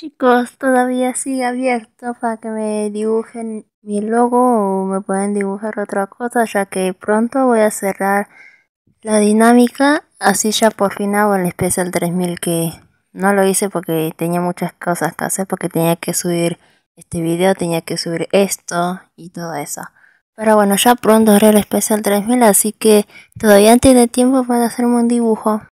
Chicos, todavía sigue abierto para que me dibujen mi logo o me pueden dibujar otra cosa, ya que pronto voy a cerrar la dinámica, así ya por fin hago el especial 3000 que no lo hice porque tenía muchas cosas que hacer, porque tenía que subir este video, tenía que subir esto y todo eso. Pero bueno, ya pronto haré el especial 3000, así que todavía antes de tiempo para hacerme un dibujo.